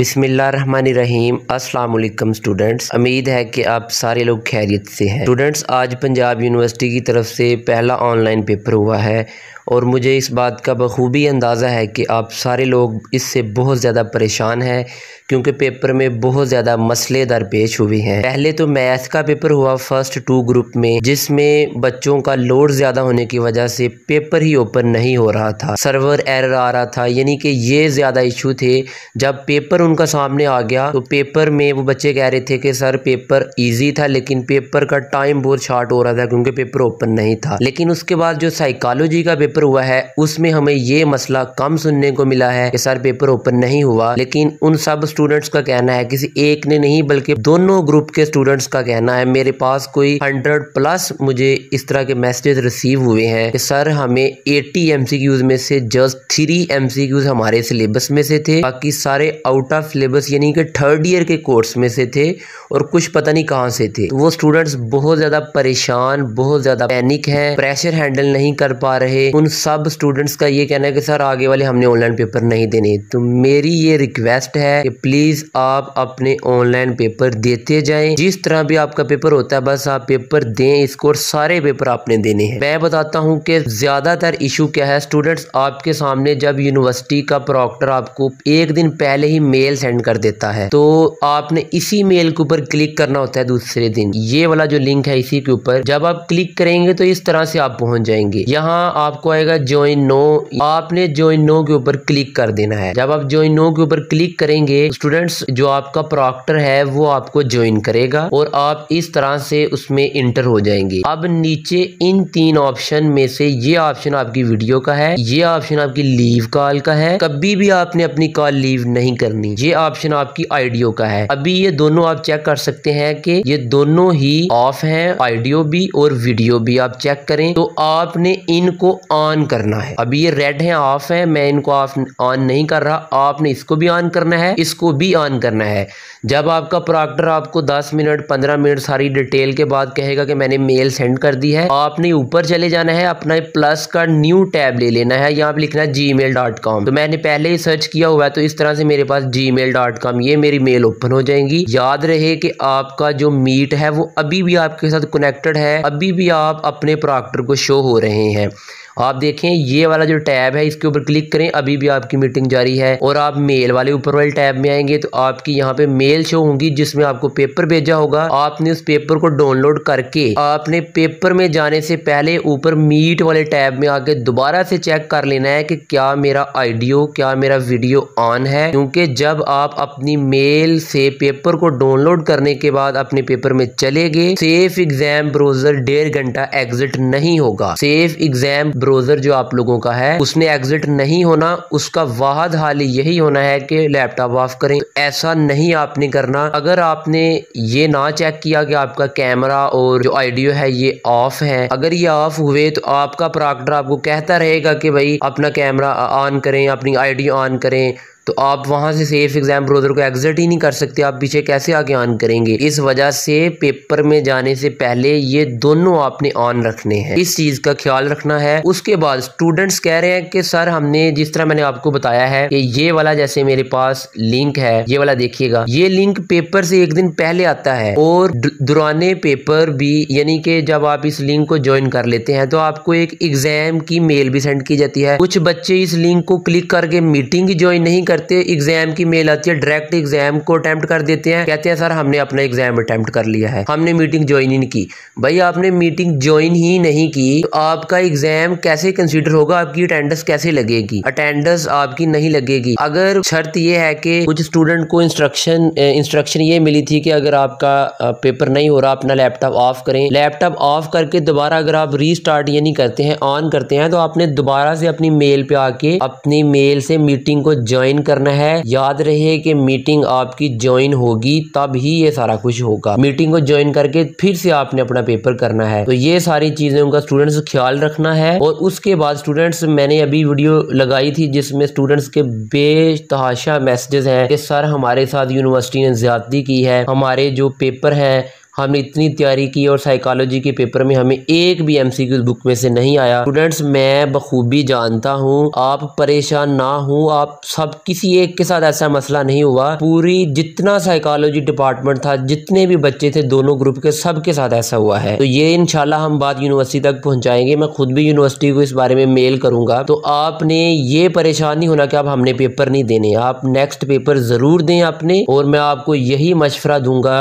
रहीम अस्सलाम स्टूडेंट्स उम्मीद है कि आप सारे लोग खैरियत से हैं स्टूडेंट्स आज पंजाब यूनिवर्सिटी की तरफ से पहला ऑनलाइन पेपर हुआ है और मुझे इस बात का बखूबी अंदाज़ा है कि आप सारे लोग इससे बहुत ज़्यादा परेशान हैं क्योंकि पेपर में बहुत ज़्यादा मसले दरपेश हुए हैं पहले तो मैथ का पेपर हुआ फर्स्ट टू ग्रुप में जिसमें बच्चों का लोड ज़्यादा होने की वजह से पेपर ही ओपन नहीं हो रहा था सर्वर एरर आ रहा था यानी कि ये ज़्यादा इशू थे जब पेपर उनका सामने आ गया तो पेपर में वो बच्चे कह रहे थे कि सर पेपर इजी था लेकिन पेपर का टाइम बहुत शार्ट हो रहा था क्योंकि पेपर ओपन नहीं था लेकिन उसके बाद जो साइकोलॉजी का पेपर हुआ है उसमें हमें ये मसला कम सुनने को मिला है कि सर पेपर ओपन नहीं हुआ लेकिन उन सब स्टूडेंट्स का कहना है किसी एक ने नहीं बल्कि दोनों ग्रुप के स्टूडेंट्स का कहना है मेरे पास कोई हंड्रेड प्लस मुझे इस तरह के मैसेज रिसीव हुए हैं कि सर हमें एटी एमसीक्यूज में से जस्ट थ्री एमसीक्यूज हमारे सिलेबस में से थे बाकी सारे आउट का सिलेबस यानी कि थर्ड ईयर के कोर्स में से थे और कुछ पता नहीं कहाँ से थे तो वो स्टूडेंट्स बहुत ज़्यादा परेशान बहुत ज़्यादा पैनिक हैं प्रेशर हैंडल नहीं कर पा रहे उन सब स्टूडेंट्स का ये कहना है कि सर आगे वाले हमने ऑनलाइन पेपर नहीं देने तो मेरी ये रिक्वेस्ट है कि प्लीज़ आप अपने ऑनलाइन पेपर देते जाए जिस तरह भी आपका पेपर होता है बस आप पेपर दें इसको और सारे पेपर आपने देने हैं मैं बताता हूँ कि ज़्यादातर इशू क्या है स्टूडेंट्स आपके सामने जब यूनिवर्सिटी का प्रोक्टर आपको एक दिन पहले ही मेल सेंड कर देता है तो आपने इसी मेल के ऊपर क्लिक करना होता है दूसरे दिन ये वाला जो लिंक है इसी के ऊपर जब आप क्लिक करेंगे तो इस तरह से आप पहुंच जाएंगे यहाँ आपको आएगा ज्वाइन नो आपने ज्वाइन नो के ऊपर क्लिक कर देना है जब आप ज्वाइन नो के ऊपर क्लिक करेंगे स्टूडेंट्स जो आपका प्रॉक्टर है वो आपको ज्वाइन करेगा और आप इस तरह से उसमें इंटर हो जाएंगे अब नीचे इन तीन ऑप्शन में से ये ऑप्शन आपकी वीडियो का है ये ऑप्शन आपकी लीव कॉल का है कभी भी आपने अपनी कॉल लीव नहीं करनी करनी ये ऑप्शन आपकी आईडियो का है अभी ये दोनों आप चेक कर सकते हैं कि ये दोनों ही ऑफ हैं आईडियो भी और वीडियो भी आप चेक करें तो आपने इनको ऑन करना है अभी ये रेड है ऑफ है मैं इनको ऑफ ऑन नहीं कर रहा आपने इसको भी ऑन करना है इसको भी ऑन करना है जब आपका प्रोडक्टर आपको दस मिनट पंद्रह मिनट सारी डिटेल के बाद कहेगा कि मैंने मेल सेंड कर दी है आपने ऊपर चले जाना है अपना प्लस का न्यू टैब ले लेना है यहाँ पे लिखना है जी तो मैंने पहले ही सर्च किया हुआ है तो इस तरह से मेरे पास जी मेल डॉट कॉम ये मेरी मेल ओपन हो जाएंगी याद रहे कि आपका जो मीट है वो अभी भी आपके साथ कनेक्टेड है अभी भी आप अपने प्रोडक्टर को शो हो रहे हैं आप देखें ये वाला जो टैब है इसके ऊपर क्लिक करें अभी भी आपकी मीटिंग जारी है और आप मेल वाले ऊपर वाले टैब में आएंगे तो आपकी यहाँ पे मेल शो होंगी जिसमें आपको पेपर भेजा होगा आपने उस पेपर को डाउनलोड करके आपने पेपर में जाने से पहले ऊपर मीट वाले टैब में आके दोबारा से चेक कर लेना है कि क्या मेरा आइडियो क्या मेरा वीडियो ऑन है क्योंकि जब आप अपनी मेल से पेपर को डाउनलोड करने के बाद अपने पेपर में चले गए सेफ एग्जाम ब्रोजर डेढ़ घंटा एग्जिट नहीं होगा सेफ एग्जाम ब्राउज़र जो आप लोगों का है उसने एग्जिट नहीं होना उसका वाहद हाल यही होना है कि लैपटॉप ऑफ करें ऐसा नहीं आपने करना अगर आपने ये ना चेक किया कि आपका कैमरा और जो आइडियो है ये ऑफ है अगर ये ऑफ हुए तो आपका प्रॉक्टर आपको कहता रहेगा कि भाई अपना कैमरा ऑन करें अपनी आइडियो ऑन करें तो आप वहां से सेफ एग्ज़ाम ब्रोजर को एग्ज़िट ही नहीं कर सकते आप पीछे कैसे आगे ऑन करेंगे इस वजह से पेपर में जाने से पहले ये दोनों आपने ऑन रखने हैं इस चीज़ का ख्याल रखना है उसके बाद स्टूडेंट्स कह रहे हैं कि सर हमने जिस तरह मैंने आपको बताया है कि ये वाला जैसे मेरे पास लिंक है ये वाला देखिएगा ये लिंक पेपर से एक दिन पहले आता है और दुराने पेपर भी यानी कि जब आप इस लिंक को ज्वाइन कर लेते हैं तो आपको एक एग्जाम की मेल भी सेंड की जाती है कुछ बच्चे इस लिंक को क्लिक करके मीटिंग ज्वाइन नहीं कर करते हैं एग्जाम की मेल आती है डायरेक्ट एग्जाम को अटैम्प्ट कर देते हैं कहते हैं सर हमने अपना एग्जाम अटैम्प्ट कर लिया है हमने मीटिंग ज्वाइन ही नहीं की भाई आपने मीटिंग ज्वाइन ही नहीं की तो आपका एग्जाम कैसे कंसिडर होगा आपकी अटेंडेंस कैसे लगेगी अटेंडेंस आपकी नहीं लगेगी अगर शर्त यह है कि कुछ स्टूडेंट को इंस्ट्रक्शन इंस्ट्रक्शन ये मिली थी कि अगर आपका पेपर नहीं हो रहा अपना लैपटॉप ऑफ करें लैपटॉप ऑफ करके दोबारा अगर आप रीस्टार्ट यानी करते हैं ऑन करते हैं तो आपने दोबारा से अपनी मेल पे आके अपनी मेल से मीटिंग को ज्वाइन ज्वाइन करना है याद रहे कि मीटिंग आपकी ज्वाइन होगी तब ही ये सारा कुछ होगा मीटिंग को ज्वाइन करके फिर से आपने अपना पेपर करना है तो ये सारी चीजें उनका स्टूडेंट्स ख्याल रखना है और उसके बाद स्टूडेंट्स मैंने अभी वीडियो लगाई थी जिसमें स्टूडेंट्स के बेतहाशा मैसेजेस हैं कि सर हमारे साथ यूनिवर्सिटी ने ज्यादा की है हमारे जो पेपर हैं हमने इतनी तैयारी की और साइकोलॉजी के पेपर में हमें एक भी एम सी बुक में से नहीं आया स्टूडेंट्स मैं बखूबी जानता हूँ आप परेशान ना हो आप सब किसी एक के साथ ऐसा मसला नहीं हुआ पूरी जितना साइकोलॉजी डिपार्टमेंट था जितने भी बच्चे थे दोनों ग्रुप के सब के साथ ऐसा हुआ है तो ये इनशाला हम बात यूनिवर्सिटी तक पहुँचाएंगे मैं खुद भी यूनिवर्सिटी को इस बारे में मेल करूंगा तो आपने ये परेशान नहीं होना कि आप हमने पेपर नहीं देने आप नेक्स्ट पेपर ज़रूर दें अपने और मैं आपको यही मशवरा दूंगा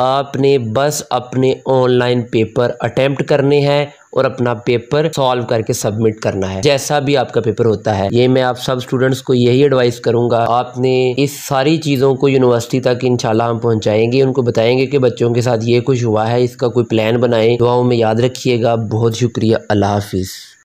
आपने बस अपने ऑनलाइन पेपर अटेम्प्ट करने हैं और अपना पेपर सॉल्व करके सबमिट करना है जैसा भी आपका पेपर होता है ये मैं आप सब स्टूडेंट्स को यही एडवाइस करूंगा आपने इस सारी चीज़ों को यूनिवर्सिटी तक इंशाल्लाह हम पहुंचाएंगे उनको बताएंगे कि बच्चों के साथ ये कुछ हुआ है इसका कोई प्लान बनाए दुआओं में याद रखिएगा बहुत शुक्रिया अल्लाह हाफिज़